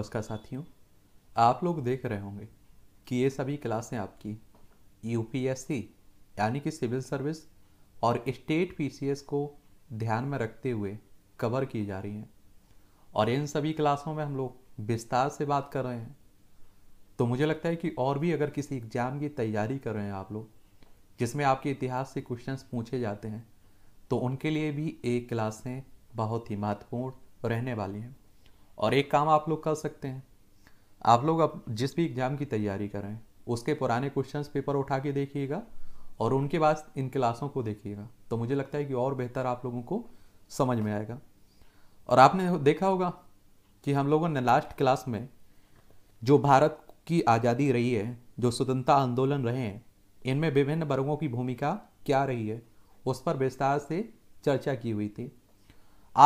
नमस्कार साथियों आप लोग देख रहे होंगे कि ये सभी क्लासें आपकी यूपीएससी यानी कि सिविल सर्विस और स्टेट पीसीएस को ध्यान में रखते हुए कवर की जा रही हैं और इन सभी क्लासों में हम लोग विस्तार से बात कर रहे हैं तो मुझे लगता है कि और भी अगर किसी एग्ज़ाम की तैयारी कर रहे हैं आप लोग जिसमें आपके इतिहास से क्वेश्चन पूछे जाते हैं तो उनके लिए भी ये क्लासें बहुत ही महत्वपूर्ण रहने वाली हैं और एक काम आप लोग कर सकते हैं आप लोग अब जिस भी एग्ज़ाम की तैयारी कर रहे हैं उसके पुराने क्वेश्चंस पेपर उठा के देखिएगा और उनके बाद इन क्लासों को देखिएगा तो मुझे लगता है कि और बेहतर आप लोगों को समझ में आएगा और आपने देखा होगा कि हम लोगों ने लास्ट क्लास में जो भारत की आज़ादी रही है जो स्वतंत्रता आंदोलन रहे हैं इनमें विभिन्न वर्गों की भूमिका क्या रही है उस पर विस्तार से चर्चा की हुई थी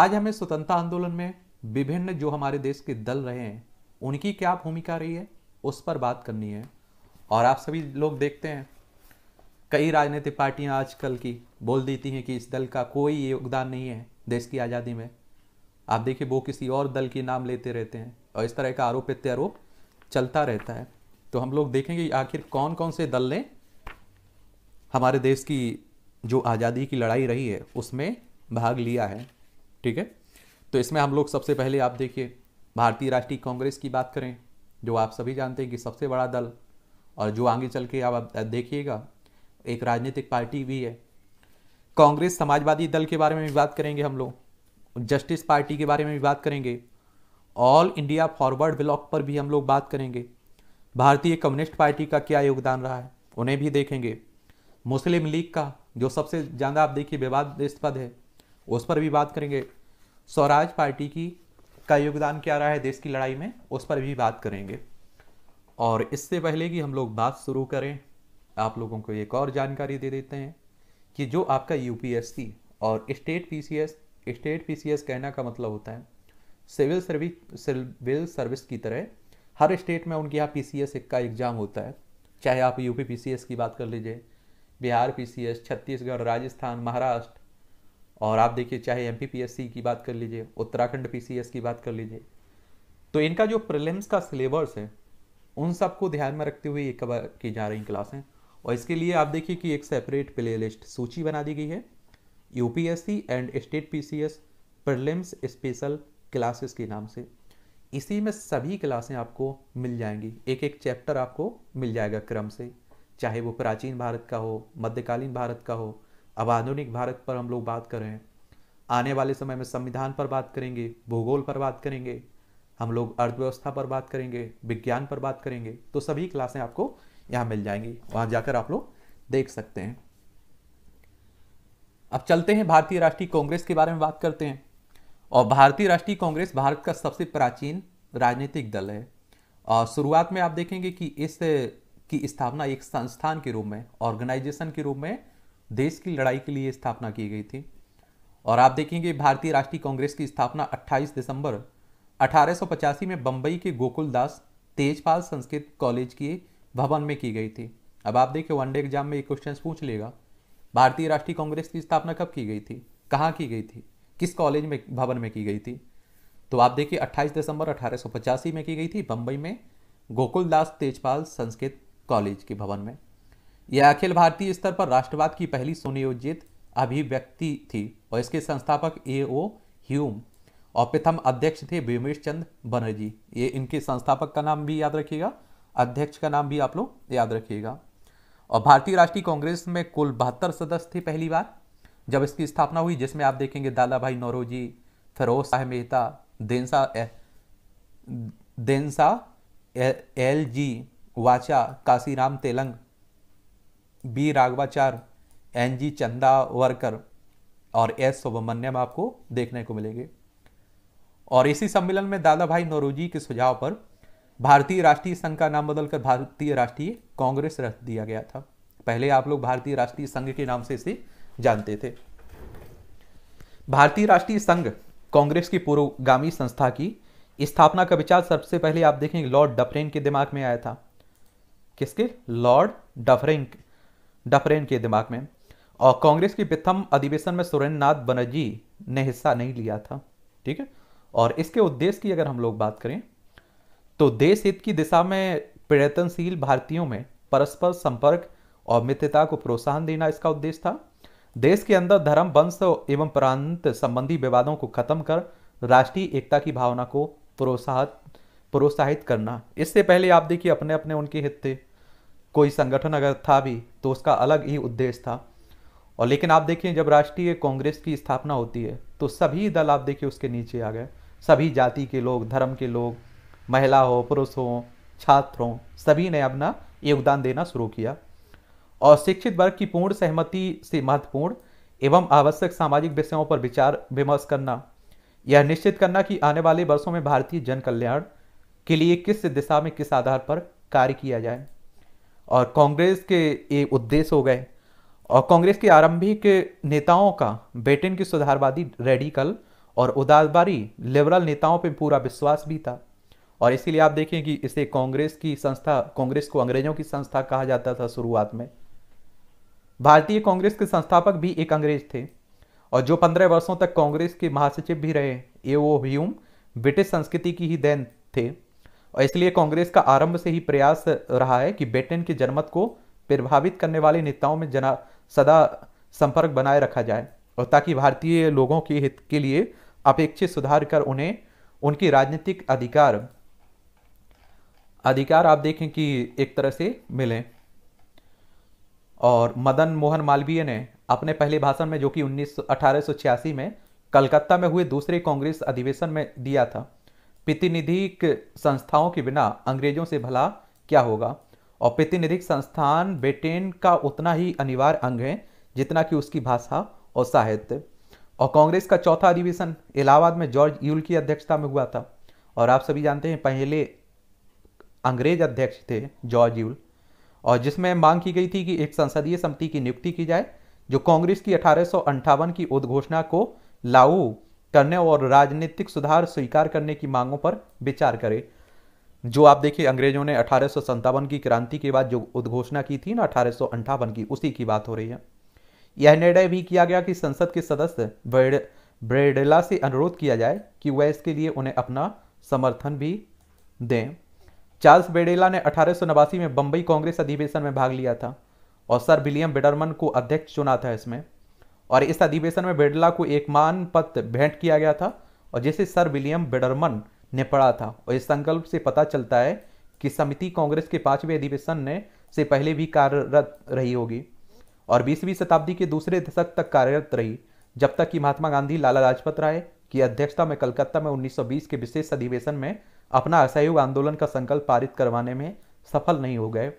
आज हमें स्वतंत्रता आंदोलन में विभिन्न जो हमारे देश के दल रहे हैं उनकी क्या भूमिका रही है उस पर बात करनी है और आप सभी लोग देखते हैं कई राजनीतिक पार्टियां आजकल की बोल देती हैं कि इस दल का कोई योगदान नहीं है देश की आज़ादी में आप देखिए वो किसी और दल के नाम लेते रहते हैं और इस तरह का आरोप प्रत्यारोप चलता रहता है तो हम लोग देखेंगे आखिर कौन कौन से दल ने हमारे देश की जो आज़ादी की लड़ाई रही है उसमें भाग लिया है ठीक है तो इसमें हम लोग सबसे पहले आप देखिए भारतीय राष्ट्रीय कांग्रेस की बात करें जो आप सभी जानते हैं कि सबसे बड़ा दल और जो आगे चल के आप देखिएगा एक राजनीतिक पार्टी भी है कांग्रेस समाजवादी दल के बारे में भी बात करेंगे हम लोग जस्टिस पार्टी के बारे में भी बात करेंगे ऑल इंडिया फॉरवर्ड ब्लॉक पर भी हम लोग बात करेंगे भारतीय कम्युनिस्ट पार्टी का क्या योगदान रहा है उन्हें भी देखेंगे मुस्लिम लीग का जो सबसे ज़्यादा आप देखिए विवाद है उस पर भी बात करेंगे स्वराज पार्टी की का योगदान क्या रहा है देश की लड़ाई में उस पर भी बात करेंगे और इससे पहले कि हम लोग बात शुरू करें आप लोगों को एक और जानकारी दे देते हैं कि जो आपका यूपीएससी और स्टेट पीसीएस स्टेट पीसीएस कहना का मतलब होता है सिविल सर्विस सिविल सर्विस की तरह हर स्टेट में उनके यहाँ पी सी एस का एग्ज़ाम होता है चाहे आप यूपी पी सी एस की बात कर लीजिए Bihar P C S Chhattisgarh Rajasthan Maharashtra और आप देखिए चाहे एम की बात कर लीजिए उत्तराखंड पी की बात कर लीजिए तो इनका जो प्रिलिम्स का सिलेबस है उन सबको ध्यान में रखते हुए ये कवर की जा रही क्लासें और इसके लिए आप देखिए कि एक सेपरेट प्लेलिस्ट सूची बना दी गई है UPSC and state PCS prelims special classes के नाम से इसी में सभी क्लासें आपको मिल जाएंगी एक एक चैप्टर आपको मिल जाएगा क्रम से चाहे वो प्राचीन भारत का हो मध्यकालीन भारत का हो अब आधुनिक भारत पर हम लोग बात कर रहे हैं आने वाले समय में संविधान पर बात करेंगे भूगोल पर बात करेंगे हम लोग अर्थव्यवस्था पर बात करेंगे विज्ञान पर बात करेंगे तो सभी क्लासें आपको यहाँ मिल जाएंगी वहां जाकर आप लोग देख सकते हैं अब चलते हैं भारतीय राष्ट्रीय कांग्रेस के बारे में बात करते हैं और भारतीय राष्ट्रीय कांग्रेस भारत का सबसे प्राचीन राजनीतिक दल है और शुरुआत में आप देखेंगे कि इस की स्थापना एक संस्थान के रूप में ऑर्गेनाइजेशन के रूप में देश की लड़ाई के लिए स्थापना की गई थी और आप देखेंगे भारतीय राष्ट्रीय कांग्रेस की स्थापना 28 दिसंबर 1885 में बम्बई के गोकुलदास तेजपाल संस्कृत कॉलेज के भवन में की गई थी अब आप देखिए वनडे एग्जाम में ये क्वेश्चन पूछ लेगा भारतीय राष्ट्रीय कांग्रेस की स्थापना कब की गई थी कहाँ की गई थी किस कॉलेज में भवन में की गई थी तो आप देखिए 28 दिसंबर अठारह में की गई थी बम्बई में गोकुलदास तेजपाल संस्कृत कॉलेज के भवन में यह अखिल भारतीय स्तर पर राष्ट्रवाद की पहली सुनियोजित अभिव्यक्ति थी और इसके संस्थापक ए ओ ह्यूम और प्रथम अध्यक्ष थे भीमेश चंद बनर्जी ये इनके संस्थापक का नाम भी याद रखिएगा अध्यक्ष का नाम भी आप लोग याद रखिएगा और भारतीय राष्ट्रीय कांग्रेस में कुल बहत्तर सदस्य थे पहली बार जब इसकी स्थापना हुई जिसमें आप देखेंगे दादा भाई नौरोजी फिरोज शाह मेहता देंसा A, L G Wacha Kashiram Telang B Raghavachar N G Chandavarkar और एस सुब्रमण्यम आपको देखने को मिलेंगे और इसी सम्मेलन में दादा भाई नौरोजी के सुझाव पर भारतीय राष्ट्रीय संघ का नाम बदलकर भारतीय राष्ट्रीय कांग्रेस रख दिया गया था पहले आप लोग भारतीय राष्ट्रीय संघ के नाम से इसे जानते थे भारतीय राष्ट्रीय संघ कांग्रेस की पूर्वगामी संस्था की स्थापना का विचार सबसे पहले आप देखेंगे लॉर्ड डफरेन के दिमाग में आया था किसके लॉर्ड डफरेन डफरेन के दिमाग में और कांग्रेस की प्रथम अधिवेशन में सुरेंद्र नाथ बनर्जी ने हिस्सा नहीं लिया था ठीक है और इसके उद्देश्य की अगर हम लोग बात करें तो देश हित की दिशा में प्रयत्नशील भारतीयों में परस्पर संपर्क और मित्रता को प्रोत्साहन देना इसका उद्देश्य था देश के अंदर धर्म वंश एवं प्रांत संबंधी विवादों को खत्म कर राष्ट्रीय एकता की भावना को प्रोत्साहित प्रोत्साहित करना इससे पहले आप देखिए अपने अपने उनके हित थे कोई संगठन अगर था भी तो उसका अलग ही उद्देश्य था और लेकिन आप देखिए जब राष्ट्रीय कांग्रेस की स्थापना होती है तो सभी दल आप देखिए उसके नीचे आ गए सभी जाति के लोग धर्म के लोग महिला हो पुरुष हो छात्र हों सभी ने अपना योगदान देना शुरू किया और शिक्षित वर्ग की पूर्ण सहमति से महत्वपूर्ण एवं आवश्यक सामाजिक विषयों पर विचार विमर्श करना यह निश्चित करना कि आने वाले वर्षों में भारतीय जन कल्याण के लिए किस दिशा में किस आधार पर कार्य किया जाए और कांग्रेस के ये उद्देश्य हो गए और कांग्रेस के आरंभिक नेताओं का ब्रिटेन की सुधारवादी रेडिकल और उदारवादी लिबरल नेताओं पर पूरा विश्वास भी था और इसीलिए आप देखें कि इसे कांग्रेस की संस्था कांग्रेस को अंग्रेजों की संस्था कहा जाता था शुरुआत में भारतीय कांग्रेस के संस्थापक भी एक अंग्रेज थे और जो पंद्रह वर्षों तक कांग्रेस के महासचिव भी रहे ए ओ ह्यूम ब्रिटिश संस्कृति की ही देन थे और इसलिए कांग्रेस का आरंभ से ही प्रयास रहा है कि ब्रिटेन की जनमत को प्रभावित करने वाले नेताओं में जना सदा संपर्क बनाए रखा जाए और ताकि भारतीय लोगों के हित के लिए अपेक्षित सुधार कर उन्हें उनकी राजनीतिक अधिकार अधिकार आप देखें कि एक तरह से मिले और मदन मोहन मालवीय ने अपने पहले भाषण में जो कि उन्नीस में कलकत्ता में हुए दूसरे कांग्रेस अधिवेशन में दिया था प्रतिनिधिक संस्थाओं के बिना अंग्रेजों से भला क्या होगा और प्रतिनिधिक संस्थान ब्रिटेन का उतना ही अनिवार्य अंग है जितना कि उसकी भाषा और साहित्य और कांग्रेस का चौथा अधिवेशन इलाहाबाद में जॉर्ज यूल की अध्यक्षता में हुआ था और आप सभी जानते हैं पहले अंग्रेज अध्यक्ष थे जॉर्ज यूल और जिसमें मांग की गई थी कि एक संसदीय समिति की नियुक्ति की जाए जो कांग्रेस की अठारह की उद्घोषणा को लागू करने और राजनीतिक सुधार स्वीकार करने की मांगों पर विचार करे जो आप देखिए अंग्रेजों ने अठारह की क्रांति के बाद जो उद्घोषणा की थी ना अठारह की उसी की बात हो रही है यह निर्णय भी किया गया कि संसद के सदस्य ब्रेडेला से अनुरोध किया जाए कि वह इसके लिए उन्हें अपना समर्थन भी दें चार्ल्स बेडेला ने अठारह में बंबई कांग्रेस अधिवेशन में भाग लिया था और सर विलियम बेडरमन को अध्यक्ष चुना था इसमें और इस अधिवेशन में बिड़ला को एक मान पत्र भेंट किया गया था और जिसे सर विलियम बेडरमन ने पढ़ा था और इस संकल्प से पता चलता है कि समिति कांग्रेस के पांचवें अधिवेशन ने से पहले भी कार्यरत रही होगी और बीसवीं शताब्दी के दूसरे दशक तक कार्यरत रही जब तक कि महात्मा गांधी लाला लाजपत राय की अध्यक्षता में कलकत्ता में 1920 के विशेष अधिवेशन में अपना असहयोग आंदोलन का संकल्प पारित करवाने में सफल नहीं हो गए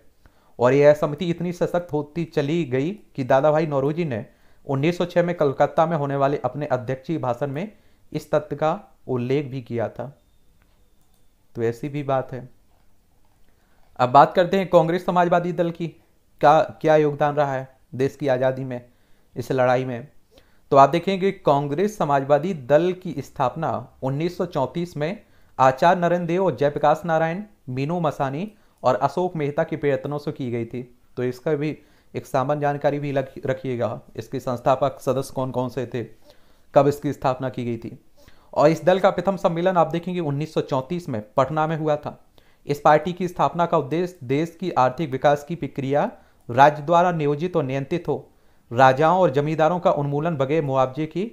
और यह समिति इतनी सशक्त होती चली गई कि दादा भाई नौरोजी ने 1906 में कलकत्ता में होने वाले अपने अध्यक्षीय भाषण में इस तथ्य का उल्लेख भी किया था तो ऐसी भी बात है अब बात करते हैं कांग्रेस समाजवादी दल की क्या क्या योगदान रहा है देश की आज़ादी में इस लड़ाई में तो आप देखेंगे कांग्रेस समाजवादी दल की स्थापना 1934 में आचार्य नरेंद्र देव और जयप्रकाश नारायण मीनू मसानी और अशोक मेहता के प्रयत्नों से की गई थी तो इसका भी एक सामान्य जानकारी भी रखिएगा इसके संस्थापक सदस्य कौन कौन से थे कब इसकी स्थापना की गई थी और इस दल का प्रथम सम्मेलन आप देखेंगे 1934 में पटना में हुआ था इस पार्टी की स्थापना का उद्देश्य देश की आर्थिक विकास की प्रक्रिया राज्य द्वारा नियोजित और नियंत्रित हो राजाओं और जमींदारों का उन्मूलन बगैर मुआवजे की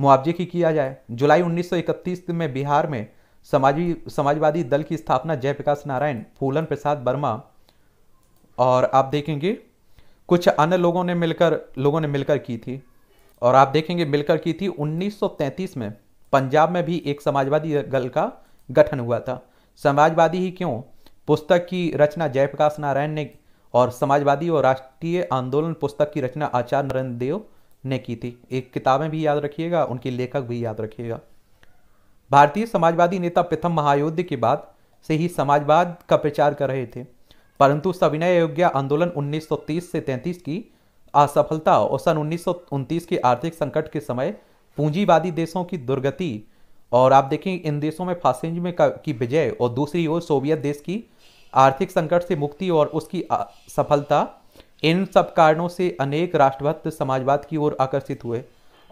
मुआवजे की किया जाए जुलाई 1931 में बिहार में समाजी समाजवादी दल की स्थापना जयप्रकाश नारायण फूलन प्रसाद वर्मा और आप देखेंगे कुछ अन्य लोगों ने मिलकर लोगों ने मिलकर की थी और आप देखेंगे मिलकर की थी 1933 में पंजाब में भी एक समाजवादी दल का गठन हुआ था समाजवादी ही क्यों पुस्तक की रचना जयप्रकाश नारायण ने और समाजवादी और राष्ट्रीय आंदोलन पुस्तक की रचना आचार्य नरेंद्र देव ने की थी एक किताबें भी याद रखिएगा उनके लेखक भी याद रखिएगा भारतीय समाजवादी नेता प्रथम महायुद्ध के बाद से ही समाजवाद का प्रचार कर रहे थे परंतु सविनय योग्य आंदोलन 1930 से 33 की असफलता और सन उन्नीस के आर्थिक संकट के समय पूंजीवादी देशों की दुर्गति और आप देखें इन देशों में फासिंज में की विजय और दूसरी ओर सोवियत देश की आर्थिक संकट से मुक्ति और उसकी सफलता इन सब कारणों से अनेक राष्ट्रभक्त समाजवाद की ओर आकर्षित हुए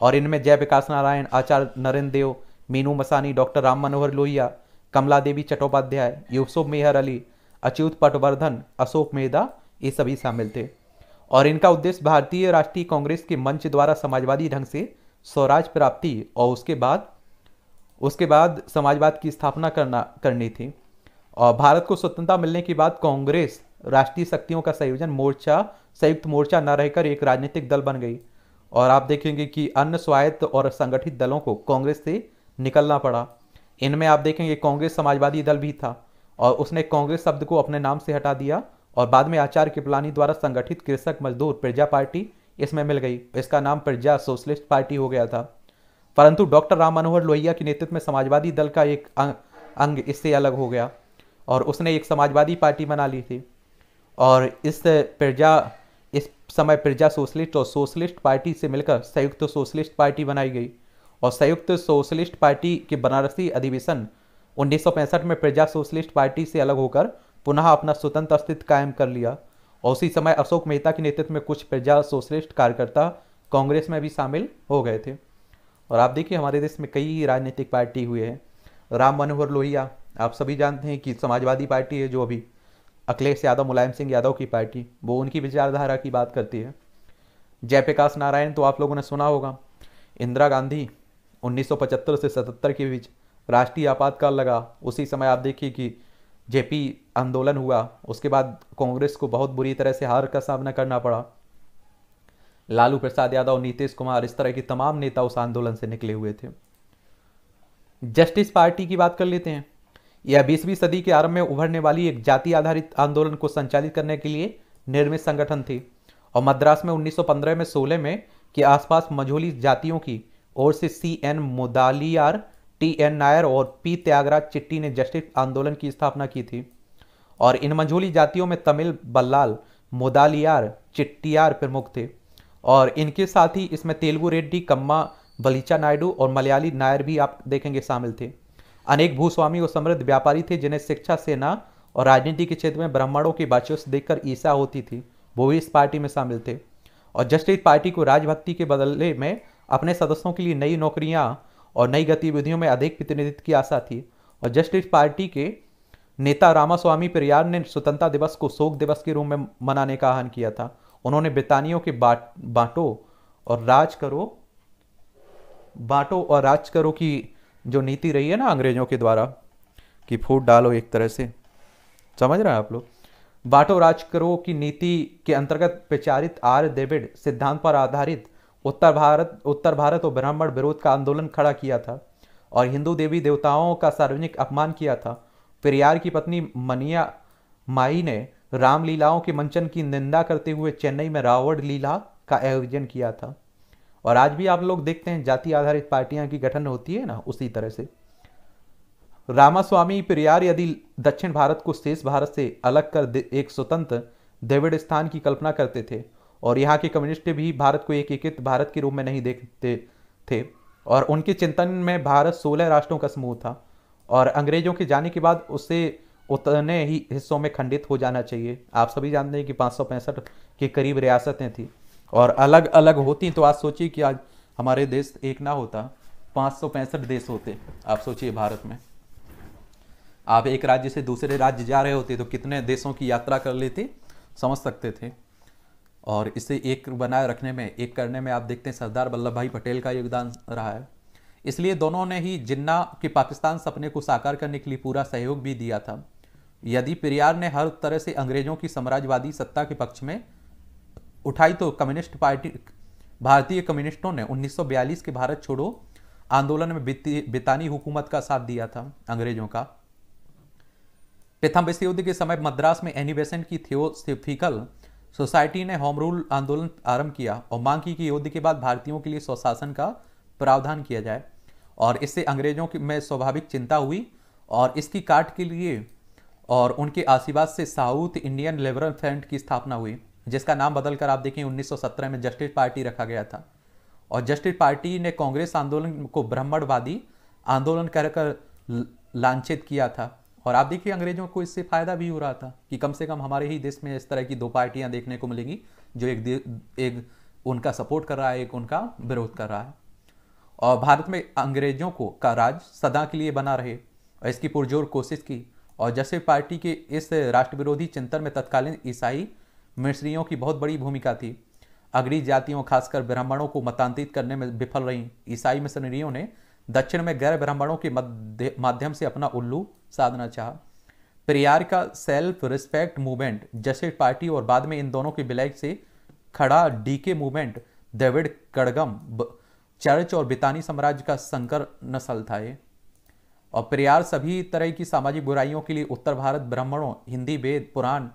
और इनमें जय विकास नारायण आचार्य नरेंद्र देव मीनू मसानी डॉक्टर राम मनोहर लोहिया कमला देवी चट्टोपाध्याय यूसुफ मेहर अली अच्युत पटवर्धन अशोक मेहदा ये सभी शामिल थे और इनका उद्देश्य भारतीय राष्ट्रीय कांग्रेस के मंच द्वारा समाजवादी ढंग से स्वराज प्राप्ति और उसके बाद उसके बाद समाजवाद की स्थापना करना करनी थी और भारत को स्वतंत्रता मिलने के बाद कांग्रेस राष्ट्रीय शक्तियों का संयोजन मोर्चा संयुक्त मोर्चा न रहकर एक राजनीतिक दल बन गई और आप देखेंगे कि अन्य स्वायत्त और संगठित दलों को कांग्रेस से निकलना पड़ा इनमें आप देखेंगे कांग्रेस समाजवादी दल भी था और उसने कांग्रेस शब्द को अपने नाम से हटा दिया और बाद में आचार्य कृपलानी द्वारा संगठित कृषक मजदूर प्रजा पार्टी इसमें मिल गई इसका नाम प्रजा सोशलिस्ट पार्टी हो गया था परंतु डॉक्टर राम मनोहर लोहिया के नेतृत्व में समाजवादी दल का एक अं-, अंग, इससे अलग हो गया और उसने एक समाजवादी पार्टी बना ली थी और इस प्रजा इस समय प्रजा सोशलिस्ट और सोशलिस्ट पार्टी से मिलकर संयुक्त सोशलिस्ट पार्टी बनाई गई और संयुक्त सोशलिस्ट पार्टी के बनारसी अधिवेशन उन्नीस में प्रजा सोशलिस्ट पार्टी से अलग होकर पुनः अपना स्वतंत्र अस्तित्व कायम कर लिया और उसी समय अशोक मेहता के नेतृत्व में कुछ प्रजा सोशलिस्ट कार्यकर्ता कांग्रेस में भी शामिल हो गए थे और आप देखिए हमारे देश में कई राजनीतिक पार्टी हुए हैं राम मनोहर लोहिया आप सभी जानते हैं कि समाजवादी पार्टी है जो अभी अखिलेश यादव मुलायम सिंह यादव की पार्टी वो उनकी विचारधारा की बात करती है जयप्रकाश नारायण तो आप लोगों ने सुना होगा इंदिरा गांधी 1975 से 77 के बीच राष्ट्रीय आपातकाल लगा उसी समय आप देखिए कि जेपी आंदोलन हुआ उसके बाद कांग्रेस को बहुत बुरी तरह से हार का सामना करना पड़ा लालू प्रसाद यादव नीतीश कुमार इस तरह के तमाम नेता उस आंदोलन से निकले हुए थे जस्टिस पार्टी की बात कर लेते हैं यह बीसवीं सदी के आरंभ में उभरने वाली एक जाति आधारित आंदोलन को संचालित करने के लिए निर्मित संगठन थी और मद्रास में 1915 में 16 में के आसपास मझोली जातियों की ओर से C N Mudaliar T N Nair और पी त्यागराज चिट्टी ने जस्टिस आंदोलन की स्थापना की थी और इन मंझोली जातियों में तमिल बल्लाल मोदालियार चिट्टियार प्रमुख थे और इनके साथ ही इसमें तेलुगु रेड्डी कम्मा बलीचा नायडू और मलयाली नायर भी आप देखेंगे शामिल थे अनेक भूस्वामी और समृद्ध व्यापारी थे जिन्हें शिक्षा सेना और राजनीति के क्षेत्र में ब्राह्मणों की बातचीत देखकर ईसा होती थी वो भी इस पार्टी में शामिल थे और जस्टिस पार्टी को राजभक्ति के बदले में अपने सदस्यों के लिए नई नौकरियां और नई गतिविधियों में अधिक प्रतिनिधित्व की आशा थी और जस्टिस पार्टी के नेता रामास्वामी पेरियार ने स्वतंत्रता दिवस को शोक दिवस के रूप में मनाने का आह्वान किया था उन्होंने ब्रितानियों के बाट बांटो और राज करो बाटो और राज करो की जो नीति रही है ना अंग्रेजों के द्वारा कि फूट डालो एक तरह से समझ रहे हैं आप लोग बाटो राज करो की नीति के अंतर्गत प्रचारित आर डेविड सिद्धांत पर आधारित उत्तर भारत उत्तर भारत और ब्राह्मण विरोध का आंदोलन खड़ा किया था और हिंदू देवी देवताओं का सार्वजनिक अपमान किया था पेरियार की पत्नी मनिया माई ने रामलीलाओं के मंचन की निंदा करते हुए चेन्नई में रावण लीला का आयोजन किया था और आज भी आप लोग देखते हैं जाति आधारित पार्टियां की गठन होती है ना उसी तरह से रामास्वामी पेरियार यदि दक्षिण भारत को शेष भारत से अलग कर एक स्वतंत्र द्रविड़ स्थान की कल्पना करते थे और यहाँ के कम्युनिस्ट भी भारत को एक एक भारत के रूप में नहीं देखते थे और उनके चिंतन में भारत सोलह राष्ट्रों का समूह था और अंग्रेजों के जाने के बाद उसे उतने ही हिस्सों में खंडित हो जाना चाहिए आप सभी जानते हैं कि पाँच के करीब रियासतें थी और अलग अलग होती तो आज सोचिए कि आज हमारे देश एक ना होता पाँच देश होते आप सोचिए भारत में आप एक राज्य से दूसरे राज्य जा रहे होते तो कितने देशों की यात्रा कर लेते समझ सकते थे और इसे एक बनाए रखने में एक करने में आप देखते हैं सरदार वल्लभ भाई पटेल का योगदान रहा है इसलिए दोनों ने ही जिन्ना के पाकिस्तान सपने को साकार करने के लिए पूरा सहयोग भी दिया था यदि पेरियार ने हर तरह से अंग्रेजों की साम्राज्यवादी सत्ता के पक्ष में उठाई तो कम्युनिस्ट पार्टी भारतीय कम्युनिस्टों ने 1942 के भारत छोड़ो आंदोलन में बितानी हुकूमत का साथ दिया था अंग्रेजों का प्रथम विश्व युद्ध के समय मद्रास में एनिवेशन की थियोसफिकल सोसाइटी ने होम रूल आंदोलन आरंभ किया और मांग की कि युद्ध के बाद भारतीयों के लिए स्वशासन का प्रावधान किया जाए और इससे अंग्रेजों की में स्वाभाविक चिंता हुई और इसकी काट के लिए और उनके आशीर्वाद से साउथ इंडियन लिबरल फ्रंट की स्थापना हुई जिसका नाम बदलकर आप देखें 1917 में जस्टिस पार्टी रखा गया था और जस्टिस पार्टी ने कांग्रेस आंदोलन को ब्राह्मणवादी आंदोलन कर कर लांछित किया था और आप देखिए अंग्रेजों को इससे फ़ायदा भी हो रहा था कि कम से कम हमारे ही देश में इस तरह की दो पार्टियां देखने को मिलेंगी जो एक एक उनका सपोर्ट कर रहा है एक उनका विरोध कर रहा है और भारत में अंग्रेजों को का राज सदा के लिए बना रहे और इसकी पुरजोर कोशिश की और जैसे पार्टी के इस राष्ट्र विरोधी चिंतन में तत्कालीन ईसाई मिश्रियों की बहुत बड़ी भूमिका थी अग्री जातियों खासकर ब्राह्मणों को मतांतरित करने में विफल रहीं ईसाई मिशनरियों ने दक्षिण में गैर ब्राह्मणों के माध्यम से अपना उल्लू साधना चाह पेरियार का सेल्फ रिस्पेक्ट मूवमेंट जैसे पार्टी और बाद में इन दोनों के विलय से खड़ा डीके मूवमेंट डेविड कड़गम चर्च और बितानी साम्राज्य का संकर नस्ल था ये और पेरियार सभी तरह की सामाजिक बुराइयों के लिए उत्तर भारत ब्राह्मणों हिंदी वेद पुराण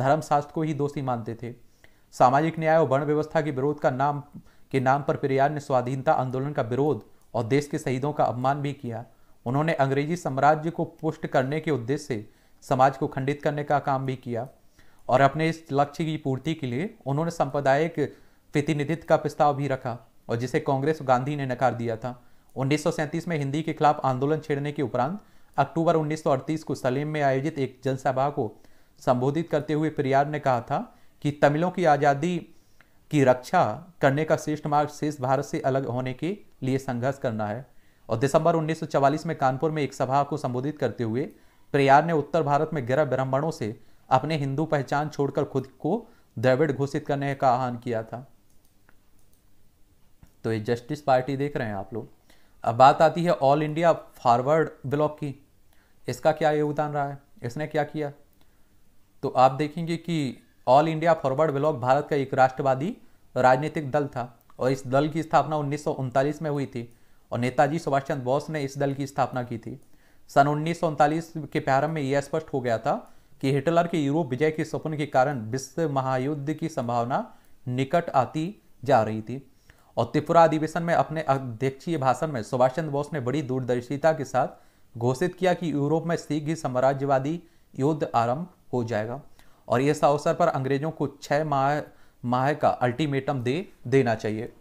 धर्मशास्त्र को ही दोषी मानते थे सामाजिक न्याय और वर्ण व्यवस्था के विरोध का नाम के नाम पर पेरियार ने स्वाधीनता आंदोलन का विरोध और देश के शहीदों का अपमान भी किया उन्होंने अंग्रेजी साम्राज्य को पुष्ट करने के उद्देश्य से समाज को खंडित करने का काम भी किया और अपने इस लक्ष्य की पूर्ति के लिए उन्होंने सांप्रदायिक प्रतिनिधित्व का प्रस्ताव भी रखा और जिसे कांग्रेस गांधी ने नकार दिया था उन्नीस में हिंदी के खिलाफ आंदोलन छेड़ने के उपरांत अक्टूबर 1938 को सलीम में आयोजित एक जनसभा को संबोधित करते हुए प्रियार ने कहा था कि तमिलों की आज़ादी की रक्षा करने का श्रेष्ठ मार्ग शेष भारत से अलग होने के लिए संघर्ष करना है और दिसंबर 1944 में कानपुर में एक सभा को संबोधित करते हुए प्रयार ने उत्तर भारत में गिरा ब्राह्मणों से अपने हिंदू पहचान छोड़कर खुद को द्रविड़ घोषित करने का आह्वान किया था तो ये जस्टिस पार्टी देख रहे हैं आप लोग अब बात आती है ऑल इंडिया फॉरवर्ड ब्लॉक की इसका क्या योगदान रहा है इसने क्या किया तो आप देखेंगे कि all India forward bloc Bharat का एक राष्ट्रवादी राजनीतिक दल था और इस दल की स्थापना उन्नीस में हुई थी और नेताजी सुभाष चंद्र बोस ने इस दल की स्थापना की थी सन उन्नीस के प्रारंभ में यह स्पष्ट हो गया था कि हिटलर के यूरोप विजय के सपन के कारण विश्व महायुद्ध की संभावना निकट आती जा रही थी और त्रिपुरा अधिवेशन में अपने अध्यक्षीय भाषण में सुभाष चंद्र बोस ने बड़ी दूरदर्शिता के साथ घोषित किया कि यूरोप में शीघ्र ही साम्राज्यवादी युद्ध आरंभ हो जाएगा और इस अवसर पर अंग्रेजों को छह माह माह का अल्टीमेटम दे देना चाहिए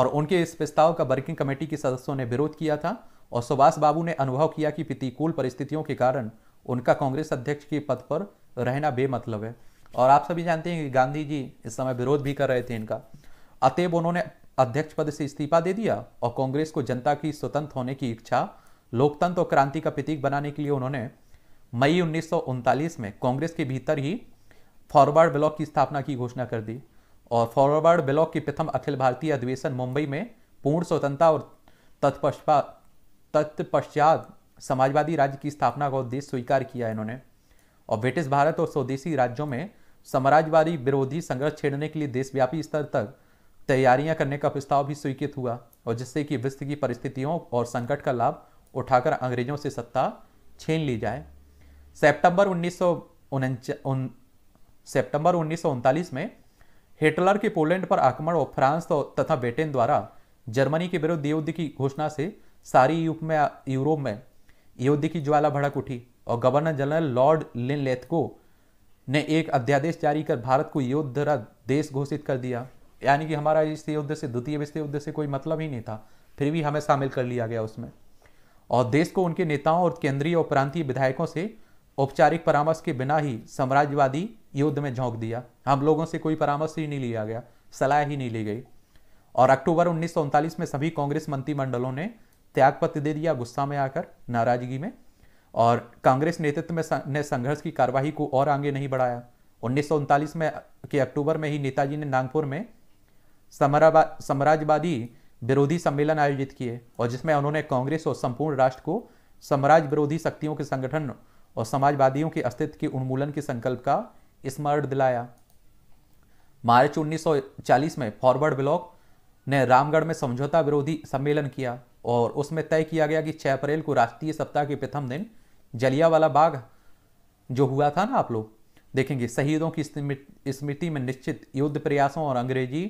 और उनके इस प्रस्ताव का वर्किंग कमेटी के सदस्यों ने विरोध किया था और सुभाष बाबू ने अनुभव किया कि प्रतिकूल परिस्थितियों के कारण उनका कांग्रेस अध्यक्ष के पद पर रहना बेमतलब है और आप सभी जानते हैं कि गांधी जी इस समय विरोध भी कर रहे थे इनका अतएव उन्होंने अध्यक्ष पद से इस्तीफा दे दिया और कांग्रेस को जनता की स्वतंत्र होने की इच्छा लोकतंत्र और क्रांति का प्रतीक बनाने के लिए उन्होंने मई उन्नीस में कांग्रेस के भीतर ही फॉरवर्ड ब्लॉक की स्थापना की घोषणा कर दी और फॉरवर्ड ब्लॉक की प्रथम अखिल भारतीय अधिवेशन मुंबई में पूर्ण स्वतंत्रता और तत्पश्चा तत्पश्चात समाजवादी राज्य की स्थापना का उद्देश्य स्वीकार किया इन्होंने और ब्रिटिश भारत और स्वदेशी राज्यों में साम्राज्यवादी विरोधी संघर्ष छेड़ने के लिए देशव्यापी स्तर तक तैयारियां करने का प्रस्ताव भी स्वीकृत हुआ और जिससे कि विश्व की परिस्थितियों और संकट का लाभ उठाकर अंग्रेजों से सत्ता छीन ली जाए सेप्टंबर उन्नीस सौ उन, सितंबर उन्नीस में हिटलर के पोलैंड पर आक्रमण और फ्रांस तो तथा ब्रिटेन द्वारा जर्मनी के विरुद्ध युद्ध की घोषणा से सारी यूप में यूरोप में युद्ध की ज्वाला भड़क उठी और गवर्नर जनरल लॉर्ड लिनलेथको ने एक अध्यादेश जारी कर भारत को युद्ध देश घोषित कर दिया यानी कि हमारा इस युद्ध से द्वितीय विश्व युद्ध से कोई मतलब ही नहीं था फिर भी हमें शामिल कर लिया गया उसमें और देश को उनके नेताओं और केंद्रीय और प्रांतीय विधायकों से औपचारिक परामर्श के बिना ही साम्राज्यवादी युद्ध में झोंक दिया हम लोगों से कोई परामर्श ही नहीं लिया गया सलाह ही नहीं ली गई और अक्टूबर उन्नीस में सभी कांग्रेस मंत्रिमंडलों ने त्यागपत्र दे दिया गुस्सा में आकर नाराजगी में और कांग्रेस नेतृत्व में ने संघर्ष की कार्यवाही को और आगे नहीं बढ़ाया उन्नीस में के अक्टूबर में ही नेताजी ने नागपुर में साम्राज्यवादी विरोधी सम्मेलन आयोजित किए और जिसमें उन्होंने कांग्रेस और संपूर्ण राष्ट्र को साम्राज्य विरोधी शक्तियों के संगठन और समाजवादियों के अस्तित्व के उन्मूलन के संकल्प का स्मरण दिलाया मार्च 1940 में फॉरवर्ड ब्लॉक ने रामगढ़ में समझौता विरोधी सम्मेलन किया और उसमें तय किया गया कि 6 अप्रैल को राष्ट्रीय सप्ताह के प्रथम दिन जलियावाला बाग जो हुआ था ना आप लोग देखेंगे शहीदों की स्मृति में निश्चित युद्ध प्रयासों और अंग्रेजी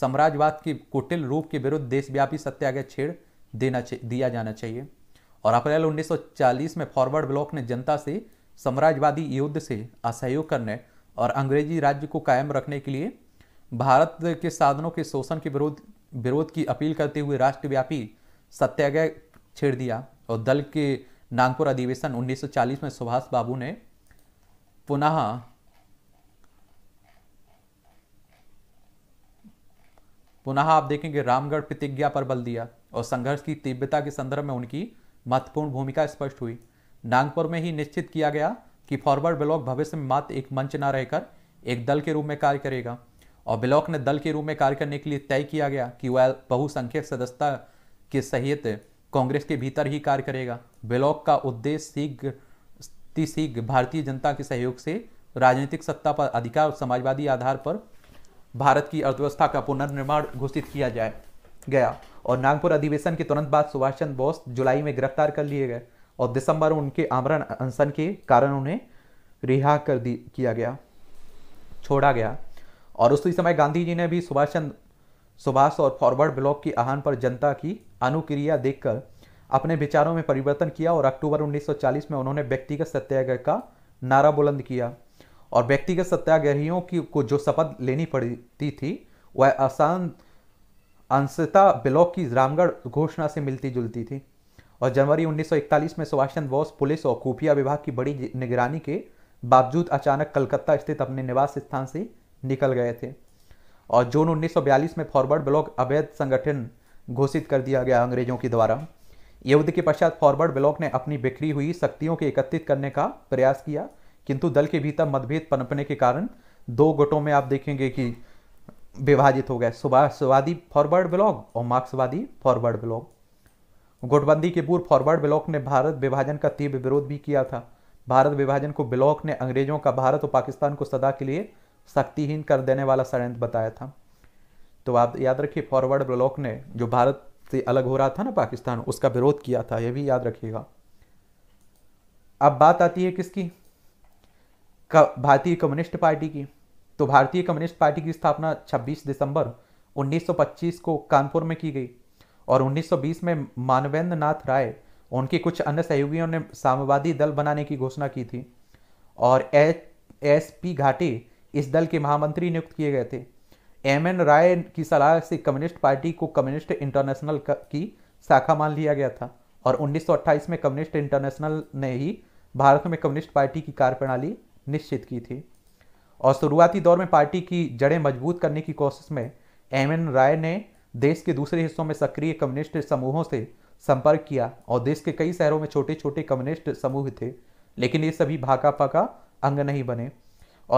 साम्राज्यवाद के कुटिल रूप के विरुद्ध देशव्यापी सत्याग्रह छेड़ देना दिया जाना चाहिए और अप्रैल 1940 में फॉरवर्ड ब्लॉक ने जनता से साम्राज्यवादी युद्ध से असहयोग करने और अंग्रेजी राज्य को कायम रखने के लिए भारत के साधनों के शोषण के विरोध विरोध की अपील करते हुए राष्ट्रव्यापी सत्याग्रह छेड़ दिया और दल के नागपुर अधिवेशन उन्नीस में सुभाष बाबू ने पुनः पुनः आप देखेंगे रामगढ़ प्रतिज्ञा पर बल दिया और संघर्ष की तीव्रता के संदर्भ में उनकी महत्वपूर्ण भूमिका स्पष्ट हुई नागपुर में ही निश्चित किया गया कि फॉरवर्ड ब्लॉक भविष्य में मात्र एक मंच न रहकर एक दल के रूप में कार्य करेगा और ब्लॉक ने दल के रूप में कार्य करने के लिए तय किया गया कि वह बहुसंख्यक सदस्यता के सहित कांग्रेस के भीतर ही कार्य करेगा ब्लॉक का उद्देश्य शीघ्र शीघ्र भारतीय जनता के सहयोग से राजनीतिक सत्ता पर अधिकार और समाजवादी आधार पर भारत की अर्थव्यवस्था का पुनर्निर्माण घोषित किया जाए गया और नागपुर अधिवेशन के तुरंत बाद सुभाष चंद्र बोस जुलाई में गिरफ्तार कर लिए गए और दिसंबर उनके आमरण अनशन के कारण उन्हें रिहा कर दी किया गया छोड़ा गया और उसी समय गांधी जी ने भी सुभाष चंद्र सुभाष और फॉरवर्ड ब्लॉक की आहान पर जनता की अनुक्रिया देखकर अपने विचारों में परिवर्तन किया और अक्टूबर 1940 में उन्होंने व्यक्तिगत सत्याग्रह का नारा बुलंद किया और व्यक्तिगत सत्याग्रहियों की को जो शपथ लेनी पड़ती थी वह आसान अंशता ब्लॉक की रामगढ़ घोषणा से मिलती जुलती थी और जनवरी 1941 में सुभाष चंद्र बोस पुलिस और खुफिया विभाग की बड़ी निगरानी के बावजूद अचानक कलकत्ता स्थित अपने निवास स्थान से निकल गए थे और जून 1942 में फॉरवर्ड ब्लॉक अवैध संगठन घोषित कर दिया गया अंग्रेजों के द्वारा युद्ध के पश्चात फॉरवर्ड ब्लॉक ने अपनी बिखरी हुई शक्तियों के एकत्रित करने का प्रयास किया किंतु दल के भीतर मतभेद पनपने के कारण दो गुटों में आप देखेंगे कि विभाजित हो गए सुभाषवादी फॉरवर्ड ब्लॉक और मार्क्सवादी फॉरवर्ड ब्लॉक गुटबंदी के पूर्व फॉरवर्ड ब्लॉक ने भारत विभाजन का तीव्र विरोध भी किया था भारत विभाजन को ब्लॉक ने अंग्रेजों का भारत और पाकिस्तान को सदा के लिए शक्तिहीन कर देने वाला षडयंत्र बताया था तो आप याद रखिए फॉरवर्ड ब्लॉक ने जो भारत से अलग हो रहा था ना पाकिस्तान उसका विरोध किया था यह भी याद रखिएगा अब बात आती है किसकी भारतीय कम्युनिस्ट पार्टी की तो भारतीय कम्युनिस्ट पार्टी की स्थापना 26 दिसंबर 1925 को कानपुर में की गई और 1920 में मानवेंद्र नाथ राय उनके कुछ अन्य सहयोगियों ने साम्यवादी दल बनाने की घोषणा की थी और एस पी घाटे इस दल के महामंत्री नियुक्त किए गए थे एम एन राय की सलाह से कम्युनिस्ट पार्टी को कम्युनिस्ट इंटरनेशनल की शाखा मान लिया गया था और 1928 में कम्युनिस्ट इंटरनेशनल ने ही भारत में कम्युनिस्ट पार्टी की कार्यप्रणाली निश्चित की थी और शुरुआती दौर में पार्टी की जड़ें मजबूत करने की कोशिश में एम एन राय ने देश के दूसरे हिस्सों में सक्रिय कम्युनिस्ट समूहों से संपर्क किया और देश के कई शहरों में छोटे छोटे कम्युनिस्ट समूह थे लेकिन ये सभी भाकापा का अंग नहीं बने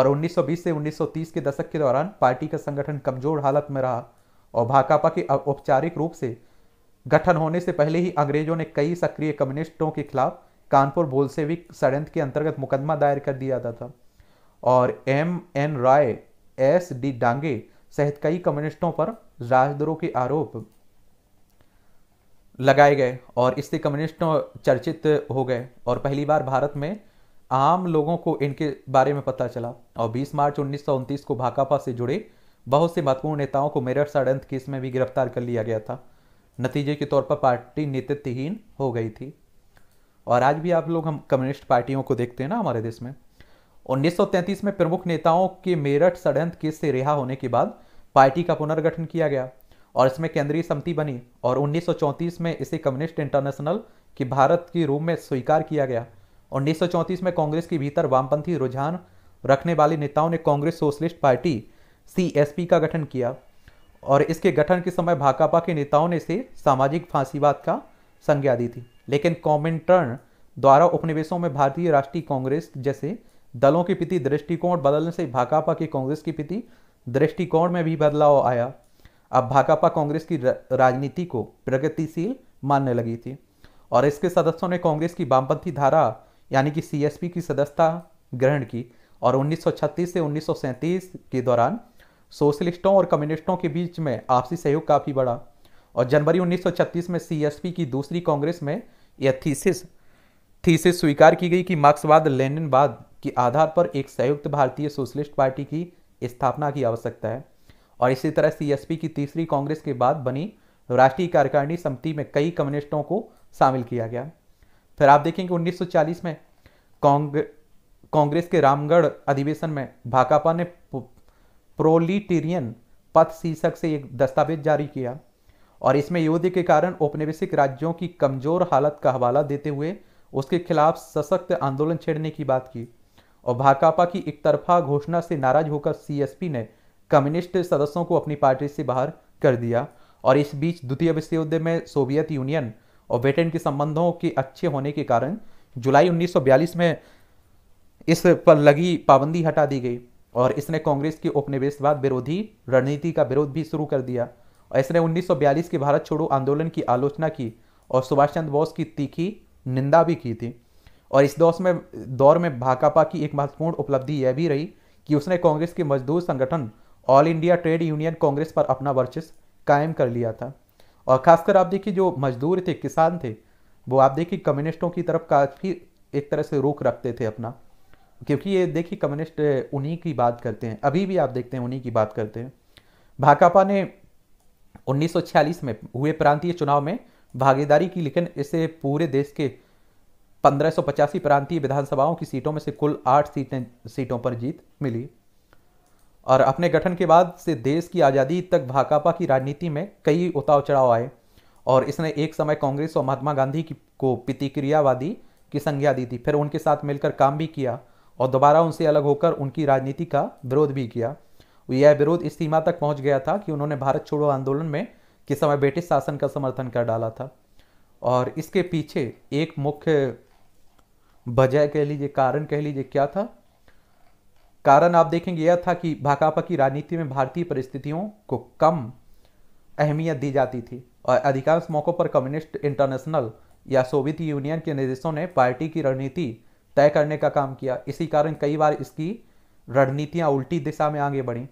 और 1920 से 1930 के दशक के दौरान पार्टी का संगठन कमजोर हालत में रहा और भाकापा के औपचारिक रूप से गठन होने से पहले ही अंग्रेजों ने कई सक्रिय कम्युनिस्टों के खिलाफ कानपुर बोलसेविक षडयंत्र के अंतर्गत मुकदमा दायर कर दिया था और M N Roy S D Dange सहित कई कम्युनिस्टों पर राजद्रोह के आरोप लगाए गए और इससे कम्युनिस्टों चर्चित हो गए और पहली बार भारत में आम लोगों को इनके बारे में पता चला और 20 मार्च उन्नीस को भाकापा से जुड़े बहुत से महत्वपूर्ण नेताओं को मेरठ षडयंत्र केस में भी गिरफ्तार कर लिया गया था नतीजे के तौर पर पार्टी नेतृत्वहीन हो गई थी और आज भी आप लोग हम कम्युनिस्ट पार्टियों को देखते हैं ना हमारे देश में उन्नीस में प्रमुख नेताओं के मेरठ षडयंत्र केस से रिहा होने के बाद पार्टी का पुनर्गठन किया गया और इसमें केंद्रीय समिति बनी और 1934 में इसे कम्युनिस्ट इंटरनेशनल की भारत के रूप में स्वीकार किया गया 1934 में कांग्रेस के भीतर वामपंथी रुझान रखने वाले नेताओं ने कांग्रेस सोशलिस्ट पार्टी सी का गठन किया और इसके गठन के समय भाकापा के नेताओं ने इसे सामाजिक फांसीवाद का संज्ञा दी थी लेकिन कॉमेंटर्न द्वारा उपनिवेशों में भारतीय राष्ट्रीय कांग्रेस जैसे दलों की पिति दृष्टिकोण बदलने से भाकापा की कांग्रेस की पिति दृष्टिकोण में भी बदलाव आया अब भाकापा कांग्रेस की राजनीति को प्रगतिशील मानने लगी थी और इसके सदस्यों ने कांग्रेस की वामपंथी धारा यानी कि सीएसपी की सदस्यता ग्रहण की और 1936 से उन्नीस के दौरान सोशलिस्टों और कम्युनिस्टों के बीच में आपसी सहयोग काफ़ी बढ़ा और जनवरी 1936 में सीएसपी की दूसरी कांग्रेस में यह थीसिस थीसिस स्वीकार की गई कि मार्क्सवाद लेनिनवाद के आधार पर एक संयुक्त भारतीय सोशलिस्ट पार्टी की स्थापना की आवश्यकता है और इसी तरह सीएसपी की तीसरी कांग्रेस के बाद बनी राष्ट्रीय कार्यकारिणी समिति में कई कम्युनिस्टों को शामिल किया गया फिर आप देखेंगे 1940 में कांग्रेस के रामगढ़ अधिवेशन में भाकापा ने प्रोलीटेरियन पथ शीर्षक से एक दस्तावेज जारी किया और इसमें युद्ध के कारण औपनिवेशिक राज्यों की कमजोर हालत का हवाला देते हुए उसके खिलाफ सशक्त आंदोलन छेड़ने की बात की और भाकपा की एक तरफा घोषणा से नाराज होकर सीएसपी ने कम्युनिस्ट सदस्यों को अपनी पार्टी से बाहर कर दिया और इस बीच द्वितीय विश्व युद्ध में सोवियत यूनियन और ब्रिटेन के संबंधों के अच्छे होने के कारण जुलाई 1942 में इस पर लगी पाबंदी हटा दी गई और इसने कांग्रेस की उपनिवेशवाद विरोधी रणनीति का विरोध भी शुरू कर दिया और इसने 1942 के भारत छोड़ो आंदोलन की आलोचना की और सुभाष चंद्र बोस की तीखी निंदा भी की थी और इस दौर में दौर में भाकपा की एक महत्वपूर्ण उपलब्धि यह भी रही कि उसने कांग्रेस के मजदूर संगठन all India trade union congress पर अपना वर्चस्व कायम कर लिया था और खासकर आप देखिए जो मजदूर थे किसान थे वो आप देखिए कम्युनिस्टों की तरफ काफ़ी एक तरह से रोक रखते थे अपना क्योंकि ये देखिए कम्युनिस्ट उन्हीं की बात करते हैं अभी भी आप देखते हैं उन्हीं की बात करते हैं भाकपा ने 1946 में हुए प्रांतीय चुनाव में भागीदारी की लेकिन इसे पूरे देश के पंद्रह सौ पचासी प्रांतीय विधानसभाओं की सीटों में से कुल आठ सीटें सीटों पर जीत मिली और अपने गठन के बाद से देश की आज़ादी तक भाकापा की राजनीति में कई उतार चढ़ाव आए और इसने एक समय कांग्रेस और महात्मा गांधी की को प्रतिक्रियावादी की संज्ञा दी थी फिर उनके साथ मिलकर काम भी किया और दोबारा उनसे अलग होकर उनकी राजनीति का विरोध भी किया यह विरोध इस सीमा तक पहुंच गया था कि उन्होंने भारत छोड़ो आंदोलन में किस समय ब्रिटिश शासन का समर्थन कर डाला था और इसके पीछे एक मुख्य वजह कह लीजिए कारण कह लीजिए क्या था कारण आप देखेंगे यह था कि भाकापा की राजनीति में भारतीय परिस्थितियों को कम अहमियत दी जाती थी और अधिकांश मौक़ों पर कम्युनिस्ट इंटरनेशनल या सोवियत यूनियन के निर्देशों ने पार्टी की रणनीति तय करने का काम किया इसी कारण कई बार इसकी रणनीतियाँ उल्टी दिशा में आगे बढ़ी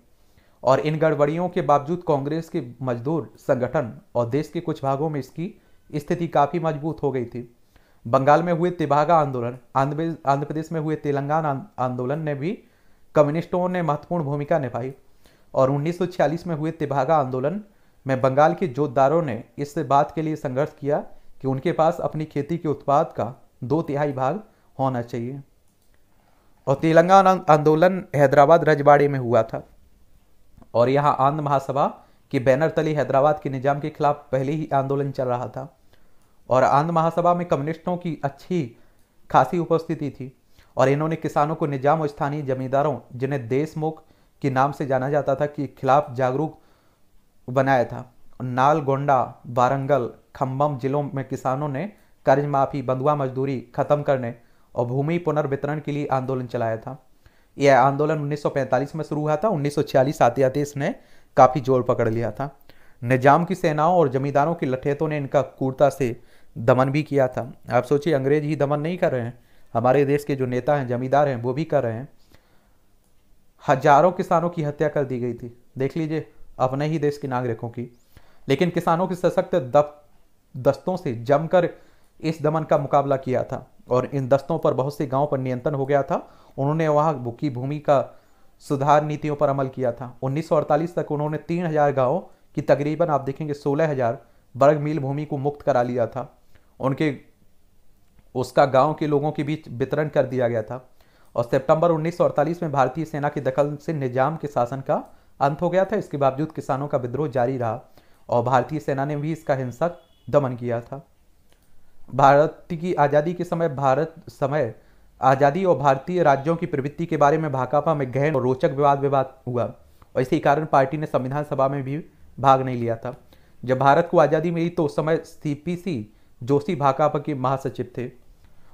और इन गड़बड़ियों के बावजूद कांग्रेस के मजदूर संगठन और देश के कुछ भागों में इसकी स्थिति काफ़ी मजबूत हो गई थी बंगाल में हुए तिबागा आंदोलन आंध्र प्रदेश में हुए तेलंगाना आंदोलन ने भी कम्युनिस्टों ने महत्वपूर्ण भूमिका निभाई और 1946 में हुए तिबागा आंदोलन में बंगाल के जोतदारों ने इस बात के लिए संघर्ष किया कि उनके पास अपनी खेती के उत्पाद का दो तिहाई भाग होना चाहिए और तेलंगाना आंदोलन हैदराबाद रजबाड़े में हुआ था और यहाँ आंध्र महासभा के बैनर तली हैदराबाद के निजाम के खिलाफ पहले ही आंदोलन चल रहा था और आंध्र महासभा में कम्युनिस्टों की अच्छी खासी उपस्थिति थी और इन्होंने किसानों को निजाम और स्थानीय जमींदारों जिन्हें देशमुख के नाम से जाना जाता था कि खिलाफ जागरूक बनाया था नालगोंडा वारंगल खम्बम जिलों में किसानों ने कर्ज माफी बंधुआ मजदूरी खत्म करने और भूमि पुनर्वितरण के लिए आंदोलन चलाया था यह आंदोलन 1945 में शुरू हुआ था 1946 आते आते इसने काफ़ी जोर पकड़ लिया था निजाम की सेनाओं और जमींदारों की लठेतों ने इनका कूड़ता से दमन भी किया था आप सोचिए अंग्रेज ही दमन नहीं कर रहे हैं हमारे देश के जो नेता हैं जमींदार हैं वो भी कर रहे हैं हजारों किसानों की हत्या कर दी गई थी देख लीजिए अपने ही देश के नागरिकों की लेकिन किसानों के सशक्त दफ दस्तों से जमकर इस दमन का मुकाबला किया था और इन दस्तों पर बहुत से गांव पर नियंत्रण हो गया था उन्होंने वहां की भूमि का सुधार नीतियों पर अमल किया था 1948 तक उन्होंने 3000 गांव की तकरीबन आप देखेंगे 16000 वर्ग मील भूमि को मुक्त करा लिया था उनके उसका गांव के लोगों के बीच वितरण कर दिया गया था और सितंबर 1948 में भारतीय सेना की दखल से निजाम के शासन का अंत हो गया था इसके बावजूद किसानों का विद्रोह जारी रहा और भारतीय सेना ने भी इसका हिंसक दमन किया था भारत की आज़ादी के समय भारत समय आज़ादी और भारतीय राज्यों की प्रवृत्ति के बारे में भाकापा में गहन और रोचक विवाद विवाद हुआ और इसी कारण पार्टी ने संविधान सभा में भी भाग नहीं लिया था जब भारत को आज़ादी मिली तो उस समय सी जोशी भाकापा के महासचिव थे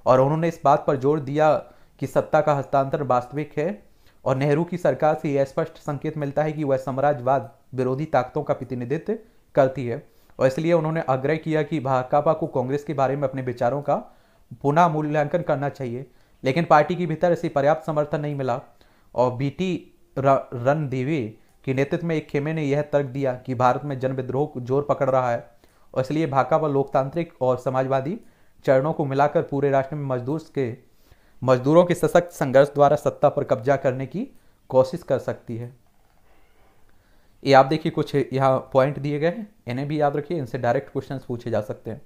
और उन्होंने इस बात पर जोर दिया कि सत्ता का हस्तांतरण वास्तविक है और नेहरू की सरकार से यह स्पष्ट संकेत मिलता है कि वह साम्राज्यवाद विरोधी ताकतों का प्रतिनिधित्व करती है और इसलिए उन्होंने आग्रह किया कि भाकापा को कांग्रेस के बारे में अपने विचारों का पुनः मूल्यांकन करना चाहिए लेकिन पार्टी के भीतर इसे पर्याप्त समर्थन नहीं मिला और बी टी रणदेवी के नेतृत्व में एक खेमे ने यह तर्क दिया कि भारत में जन विद्रोह जोर पकड़ रहा है और इसलिए भाका व लोकतांत्रिक और समाजवादी चरणों को मिलाकर पूरे राष्ट्र में मजदूर के मजदूरों के सशक्त संघर्ष द्वारा सत्ता पर कब्जा करने की कोशिश कर सकती है ये आप देखिए कुछ यहाँ पॉइंट दिए गए हैं इन्हें भी याद रखिए इनसे डायरेक्ट क्वेश्चन पूछे जा सकते हैं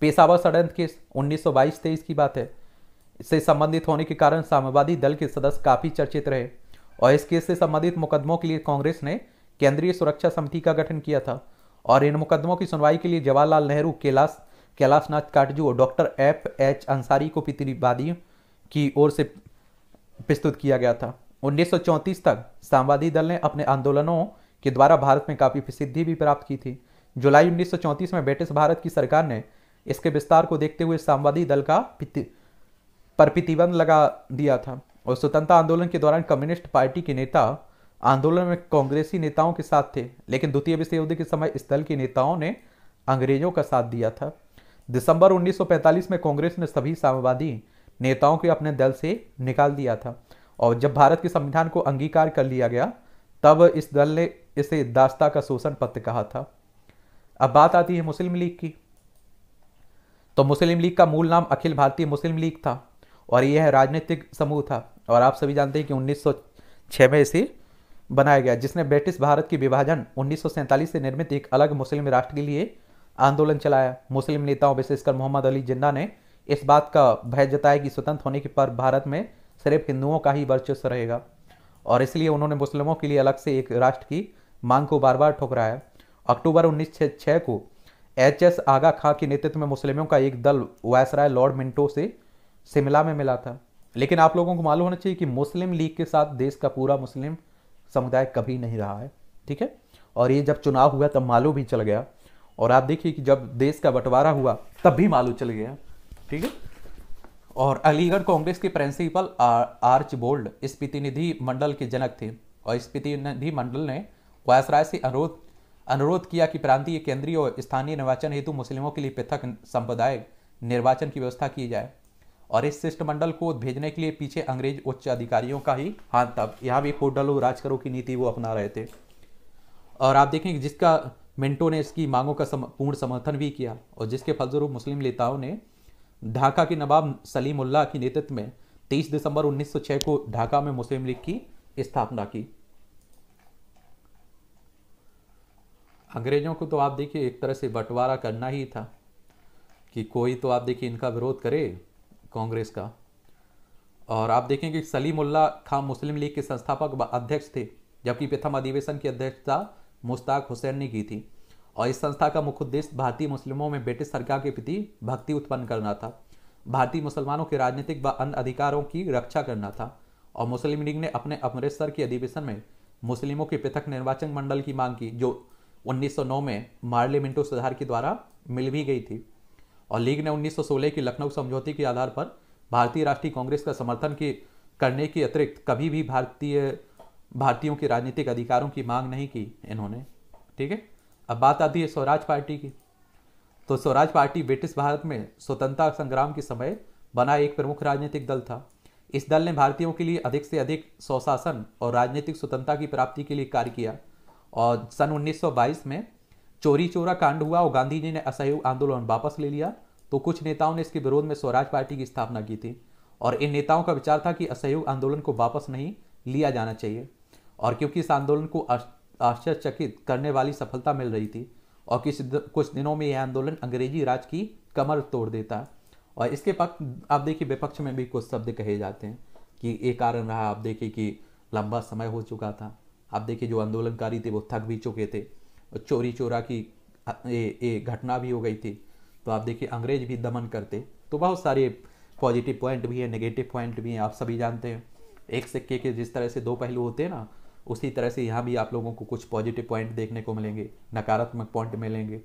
पेशावर षडयंत्र केस उन्नीस सौ की बात है इससे संबंधित होने के कारण साम्यवादी दल के सदस्य काफ़ी चर्चित रहे और इस केस से संबंधित मुकदमों के लिए कांग्रेस ने केंद्रीय सुरक्षा समिति का गठन किया था और इन मुकदमों की सुनवाई के लिए जवाहरलाल नेहरू कैलाश कैलाशनाथ काटजू और डॉक्टर एफ एच अंसारी को पितिवादी की ओर से प्रस्तुत किया गया था 1934 तक सामवादी दल ने अपने आंदोलनों के द्वारा भारत में काफ़ी प्रसिद्धि भी प्राप्त की थी जुलाई 1934 में ब्रिटिश भारत की सरकार ने इसके विस्तार को देखते हुए सामवादी दल का पर प्रतिबंध लगा दिया था और स्वतंत्रता आंदोलन के दौरान कम्युनिस्ट पार्टी के नेता आंदोलन में कांग्रेसी नेताओं के साथ थे लेकिन द्वितीय विश्व युद्ध के समय इस दल के नेताओं ने अंग्रेजों का साथ दिया था दिसंबर 1945 में कांग्रेस ने सभी साम्यवादी नेताओं को अपने दल से निकाल दिया था और जब भारत के संविधान को अंगीकार कर लिया गया तब इस दल ने इसे दास्ता का शोषण पत्र कहा था अब बात आती है मुस्लिम लीग की तो मुस्लिम लीग का मूल नाम अखिल भारतीय मुस्लिम लीग था और यह राजनीतिक समूह था और आप सभी जानते हैं कि 1906 में इसे बनाया गया जिसने ब्रिटिश भारत की विभाजन उन्नीस से निर्मित एक अलग मुस्लिम राष्ट्र के लिए आंदोलन चलाया मुस्लिम नेताओं विशेषकर मोहम्मद अली जिन्ना ने इस बात का भय जताया कि स्वतंत्र होने के पर भारत में सिर्फ हिंदुओं का ही वर्चस्व रहेगा और इसलिए उन्होंने मुस्लिमों के लिए अलग से एक राष्ट्र की मांग को बार बार ठुकराया अक्टूबर उन्नीस को एच एस आगा खां के नेतृत्व में मुस्लिमों का एक दल वायसराय लॉर्ड मिंटो से शिमला में मिला था लेकिन आप लोगों को मालूम होना चाहिए कि मुस्लिम लीग के साथ देश का पूरा मुस्लिम समुदाय कभी नहीं रहा है ठीक है और ये जब चुनाव हुआ तब मालूम भी चल गया और आप देखिए कि जब देश का बंटवारा हुआ तब भी मालूम चल गया ठीक है और अलीगढ़ कांग्रेस के प्रिंसिपल आर्च बोल्ड इस प्रतिनिधि मंडल के जनक थे और इस प्रतिनिधि मंडल ने वायसराय से अनुरोध अनुरोध किया कि प्रांतीय केंद्रीय और स्थानीय निर्वाचन हेतु मुस्लिमों के लिए पृथक संप्रदाय निर्वाचन की व्यवस्था की जाए और इस शिष्टमंडल को भेजने के लिए पीछे अंग्रेज उच्च अधिकारियों का ही हाथ था यहाँ भी कोडलो राजकरो की नीति वो अपना रहे थे और आप देखेंगे जिसका मिंटो ने इसकी मांगों का सम, पूर्ण समर्थन भी किया और जिसके फलस्वरूप मुस्लिम नेताओं ने ढाका के नवाब सलीम उल्लाह के नेतृत्व में 30 दिसंबर 1906 को ढाका में मुस्लिम लीग की स्थापना की अंग्रेजों को तो आप देखिए एक तरह से बंटवारा करना ही था कि कोई तो आप देखिए इनका विरोध करे कांग्रेस का और आप देखें कि सलीमुल्ला खां मुस्लिम लीग के संस्थापक अध्यक्ष थे जबकि प्रथम अधिवेशन की अध्यक्षता मुश्ताक हुसैन ने की थी और इस संस्था का मुख्य उद्देश्य भारतीय मुस्लिमों में ब्रिटिश सरकार के प्रति भक्ति उत्पन्न करना था भारतीय मुसलमानों के राजनीतिक व अन्य अधिकारों की रक्षा करना था और मुस्लिम लीग ने अपने अमृतसर के अधिवेशन में मुस्लिमों के पृथक निर्वाचन मंडल की मांग की जो 1909 में मार्ले मिंटो सुधार के द्वारा मिल भी गई थी और लीग ने 1916 की लखनऊ समझौते के आधार पर भारतीय राष्ट्रीय कांग्रेस का समर्थन की करने के अतिरिक्त कभी भी भारतीय भारतीयों के राजनीतिक अधिकारों की मांग नहीं की इन्होंने ठीक है अब बात आती है स्वराज पार्टी की तो स्वराज पार्टी ब्रिटिश भारत में स्वतंत्रता संग्राम के समय बना एक प्रमुख राजनीतिक दल था इस दल ने भारतीयों के लिए अधिक से अधिक स्वशासन और राजनीतिक स्वतंत्रता की प्राप्ति के लिए कार्य किया और सन 1922 में चोरी चोरा कांड हुआ और गांधी जी ने असहयोग आंदोलन वापस ले लिया तो कुछ नेताओं ने इसके विरोध में स्वराज पार्टी की स्थापना की थी और इन नेताओं का विचार था कि असहयोग आंदोलन को वापस नहीं लिया जाना चाहिए और क्योंकि इस आंदोलन को आश्चर्यचकित करने वाली सफलता मिल रही थी और किस कुछ दिनों में यह आंदोलन अंग्रेजी राज की कमर तोड़ देता और इसके पक्ष आप देखिए विपक्ष में भी कुछ शब्द कहे जाते हैं कि ये कारण रहा आप देखिए कि लंबा समय हो चुका था आप देखिए जो आंदोलनकारी थे वो थक भी चुके थे चोरी चोरा की ये, ये घटना भी हो गई थी तो आप देखिए अंग्रेज भी दमन करते तो बहुत सारे पॉजिटिव पॉइंट भी हैं नेगेटिव पॉइंट भी हैं आप सभी जानते हैं एक सिक्के के जिस तरह से दो पहलू होते हैं ना उसी तरह से यहाँ भी आप लोगों को कुछ पॉजिटिव पॉइंट देखने को मिलेंगे नकारात्मक पॉइंट मिलेंगे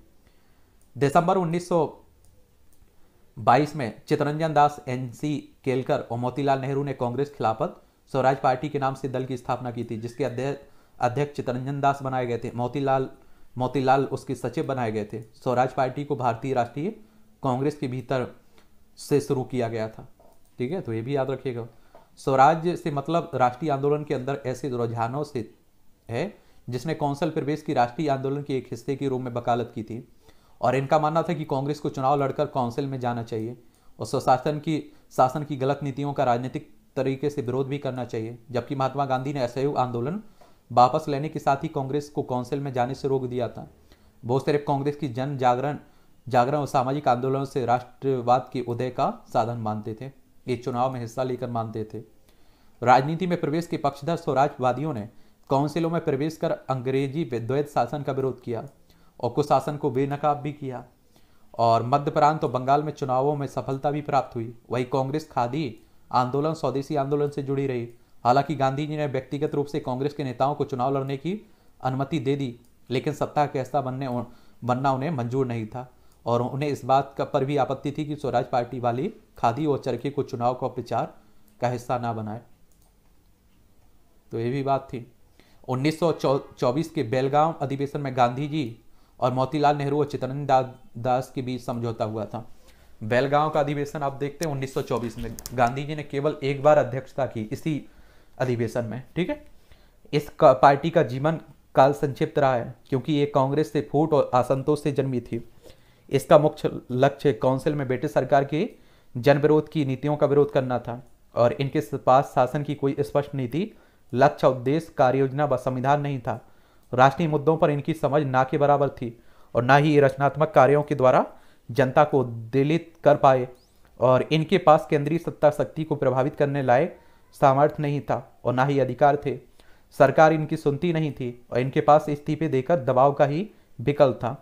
दिसंबर 1922 में चितरंजन दास एन सी केलकर और मोतीलाल नेहरू ने कांग्रेस खिलाफत स्वराज पार्टी के नाम से दल की स्थापना की थी जिसके अध्यक्ष अध्यक्ष चितरंजन दास बनाए गए थे मोतीलाल मोतीलाल उसके सचिव बनाए गए थे स्वराज पार्टी को भारतीय राष्ट्रीय कांग्रेस के भीतर से शुरू किया गया था ठीक है तो ये भी याद रखिएगा स्वराज से मतलब राष्ट्रीय आंदोलन के अंदर ऐसे रुझानों से है जिसने कौंसल प्रवेश की राष्ट्रीय आंदोलन के एक हिस्से के रूप में वकालत की थी और इनका मानना था कि कांग्रेस को चुनाव लड़कर कौंसिल में जाना चाहिए और स्वशासन की शासन की गलत नीतियों का राजनीतिक तरीके से विरोध भी करना चाहिए जबकि महात्मा गांधी ने असहयोग आंदोलन वापस लेने के साथ ही कांग्रेस को काउंसिल में जाने से रोक दिया था बहुत सारे कांग्रेस की जन जागरण जागरण और सामाजिक आंदोलनों से राष्ट्रवाद के उदय का साधन मानते थे ये चुनाव में हिस्सा लेकर मानते थे राजनीति में प्रवेश के पक्षधर स्वराजवादियों ने काउंसिलों में प्रवेश कर अंग्रेजी विद्वैत शासन का विरोध किया और कुछ शासन को बेनकाब भी किया और मध्य प्रांत और बंगाल में चुनावों में सफलता भी प्राप्त हुई वही कांग्रेस खादी आंदोलन स्वदेशी आंदोलन से जुड़ी रही हालांकि गांधी जी ने व्यक्तिगत रूप से कांग्रेस के नेताओं को चुनाव लड़ने की अनुमति दे दी लेकिन सत्ता के हिस्सा बनने बनना उन्हें मंजूर नहीं था और उन्हें इस बात का पर भी आपत्ति थी कि स्वराज पार्टी वाली खादी और चरखी को चुनाव का प्रचार का हिस्सा ना बनाए तो ये भी बात थी 1924 के बेलगांव अधिवेशन में गांधी जी और मोतीलाल नेहरू और चितरंजन दास के बीच समझौता हुआ था बेलगांव का अधिवेशन आप देखते हैं 1924 में गांधी जी ने केवल एक बार अध्यक्षता की इसी अधिवेशन में ठीक है इस पार्टी का जीवन काल संक्षिप्त रहा है क्योंकि ये कांग्रेस से फूट और असंतोष से जन्मी थी इसका मुख्य लक्ष्य काउंसिल में ब्रिटिश सरकार की विरोध की नीतियों का विरोध करना था और इनके पास शासन की कोई स्पष्ट नीति लक्ष्य उद्देश्य कार्ययोजना व संविधान नहीं था राष्ट्रीय मुद्दों पर इनकी समझ ना के बराबर थी और ना ही ये रचनात्मक कार्यों के द्वारा जनता को दिलित कर पाए और इनके पास केंद्रीय सत्ता शक्ति को प्रभावित करने लायक सामर्थ्य नहीं था और ना ही अधिकार थे सरकार इनकी सुनती नहीं थी और इनके पास इस्तीफे देकर दबाव का ही विकल्प था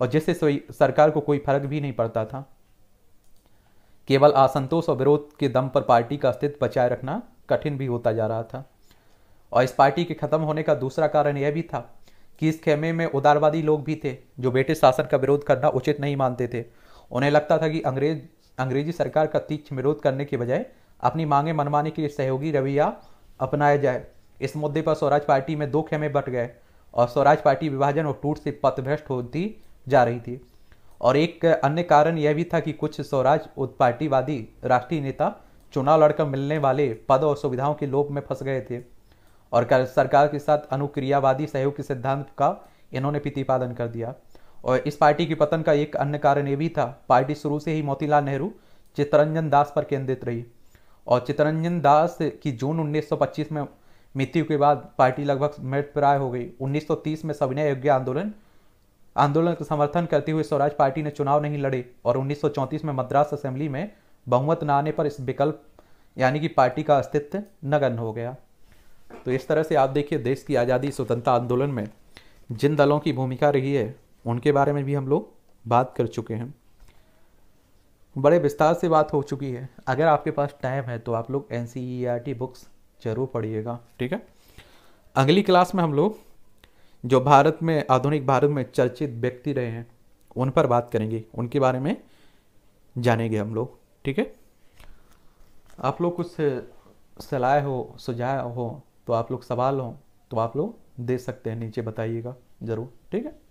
और जिससे सरकार को कोई फर्क भी नहीं पड़ता था केवल असंतोष और विरोध के दम पर पार्टी का अस्तित्व बचाए रखना कठिन भी होता जा रहा था और इस पार्टी के खत्म होने का दूसरा कारण यह भी था कि इस खेमे में उदारवादी लोग भी थे जो ब्रिटिश शासन का विरोध करना उचित नहीं मानते थे उन्हें लगता था कि अंग्रेज अंग्रेजी सरकार का तीक्ष्ण विरोध करने के बजाय अपनी मांगे मनवाने के लिए सहयोगी रवैया अपनाया जाए इस मुद्दे पर स्वराज पार्टी में दो खेमे बट गए और स्वराज पार्टी विभाजन और टूट से पथभ्रष्ट होती जा रही थी और एक अन्य कारण यह भी था कि कुछ स्वराज पार्टीवादी राष्ट्रीय नेता चुनाव लड़कर मिलने वाले पद और सुविधाओं के लोभ में फंस गए थे और सरकार के साथ अनुक्रियावादी सहयोग के सिद्धांत का इन्होंने प्रतिपादन कर दिया और इस पार्टी के पतन का एक अन्य कारण यह भी था पार्टी शुरू से ही मोतीलाल नेहरू चित्तरंजन दास पर केंद्रित रही और चितरंजन दास की जून 1925 में मृत्यु के बाद पार्टी लगभग मृत प्राय हो गई 1930 में सविनय योग्य आंदोलन आंदोलन का समर्थन करते हुए स्वराज पार्टी ने चुनाव नहीं लड़े और 1934 में मद्रास असेंबली में बहुमत न आने पर इस विकल्प यानी कि पार्टी का अस्तित्व नगन हो गया तो इस तरह से आप देखिए देश की आज़ादी स्वतंत्रता आंदोलन में जिन दलों की भूमिका रही है उनके बारे में भी हम लोग बात कर चुके हैं बड़े विस्तार से बात हो चुकी है अगर आपके पास टाइम है तो आप लोग एन बुक्स e e जरूर पढ़िएगा ठीक है अगली क्लास में हम लोग जो भारत में आधुनिक भारत में चर्चित व्यक्ति रहे हैं उन पर बात करेंगे उनके बारे में जानेंगे हम लोग ठीक है आप लोग कुछ सलाह हो सुझाव हो तो आप लोग सवाल हो तो आप लोग दे सकते हैं नीचे बताइएगा ज़रूर ठीक है